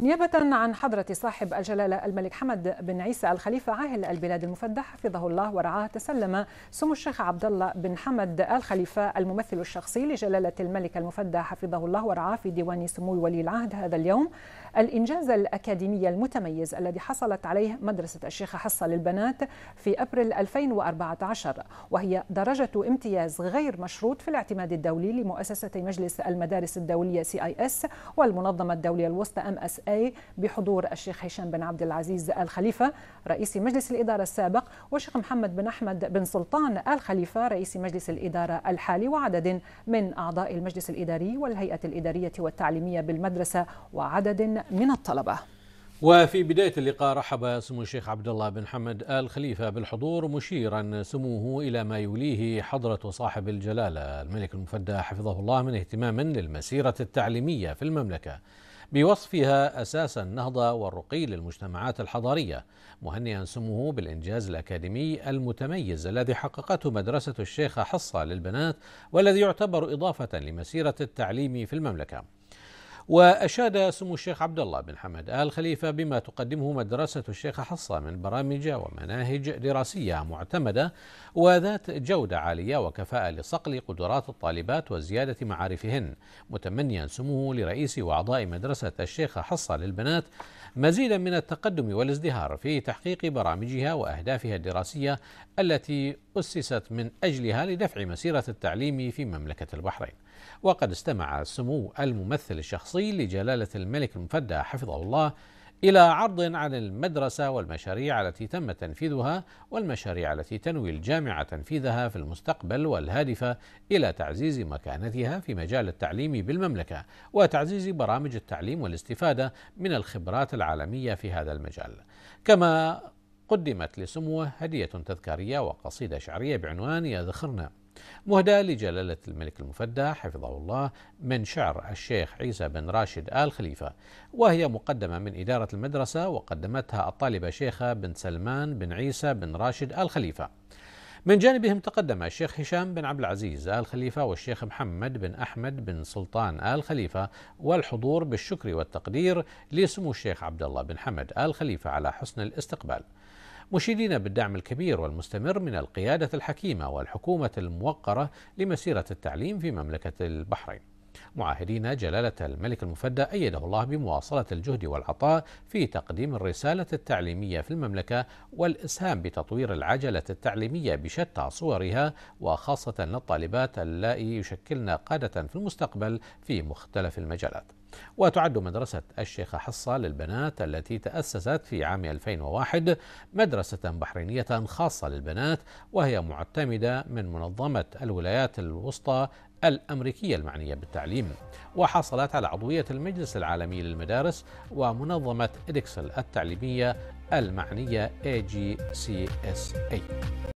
نيابة عن حضرة صاحب الجلالة الملك حمد بن عيسى الخليفة عاهل البلاد المفدى حفظه الله ورعاه تسلم سمو الشيخ عبد الله بن حمد الخليفة الممثل الشخصي لجلالة الملك المفدى حفظه الله ورعاه في ديوان سمو ولي العهد هذا اليوم الإنجاز الأكاديمي المتميز الذي حصلت عليه مدرسة الشيخ حصة للبنات في أبريل 2014 وهي درجة امتياز غير مشروط في الاعتماد الدولي لمؤسسة مجلس المدارس الدولية سي آي اس والمنظمة الدولية الوسطى ام اس اي بحضور الشيخ هشام بن عبد العزيز الخليفة رئيس مجلس الاداره السابق والشيخ محمد بن احمد بن سلطان الخليفة رئيس مجلس الاداره الحالي وعدد من اعضاء المجلس الاداري والهيئه الاداريه والتعليميه بالمدرسه وعدد من الطلبه. وفي بداية اللقاء رحب سمو الشيخ عبد الله بن حمد آل خليفة بالحضور مشيرا سموه إلى ما يوليه حضرة صاحب الجلالة الملك المفدى حفظه الله من اهتمام للمسيرة التعليمية في المملكة بوصفها أساس النهضة والرقي للمجتمعات الحضارية مهنئا سموه بالإنجاز الأكاديمي المتميز الذي حققته مدرسة الشيخة حصة للبنات والذي يعتبر إضافة لمسيرة التعليم في المملكة وأشاد سمو الشيخ عبد الله بن حمد آل خليفة بما تقدمه مدرسة الشيخ حصة من برامج ومناهج دراسية معتمدة وذات جودة عالية وكفاءة لصقل قدرات الطالبات وزيادة معارفهن متمنيا سموه لرئيس وأعضاء مدرسة الشيخ حصة للبنات مزيدا من التقدم والازدهار في تحقيق برامجها وأهدافها الدراسية التي أسست من أجلها لدفع مسيرة التعليم في مملكة البحرين وقد استمع سمو الممثل الشخصي التوصيل لجلالة الملك المفدى حفظه الله إلى عرض عن المدرسة والمشاريع التي تم تنفيذها والمشاريع التي تنوي الجامعة تنفيذها في المستقبل والهادفة إلى تعزيز مكانتها في مجال التعليم بالمملكة وتعزيز برامج التعليم والاستفادة من الخبرات العالمية في هذا المجال. كما قدمت لسموه هدية تذكارية وقصيدة شعرية بعنوان يا ذخرنا مهدى لجلالة الملك المفدى حفظه الله من شعر الشيخ عيسى بن راشد آل خليفة وهي مقدمة من إدارة المدرسة وقدمتها الطالبة شيخة بن سلمان بن عيسى بن راشد آل خليفة من جانبهم تقدم الشيخ هشام بن عبد العزيز آل خليفة والشيخ محمد بن أحمد بن سلطان آل خليفة والحضور بالشكر والتقدير لسمو الشيخ عبد الله بن حمد آل خليفة على حسن الاستقبال مشيدين بالدعم الكبير والمستمر من القيادة الحكيمة والحكومة الموقرة لمسيرة التعليم في مملكة البحرين معاهدين جلالة الملك المفدى أيده الله بمواصلة الجهد والعطاء في تقديم الرسالة التعليمية في المملكة والإسهام بتطوير العجلة التعليمية بشتى صورها وخاصة للطالبات اللائي يشكلن قادة في المستقبل في مختلف المجالات وتعد مدرسة الشيخ حصة للبنات التي تأسست في عام 2001 مدرسة بحرينية خاصة للبنات وهي معتمدة من منظمة الولايات الوسطى الأمريكية المعنية بالتعليم وحصلت على عضوية المجلس العالمي للمدارس ومنظمة إدكسل التعليمية المعنية AGCSA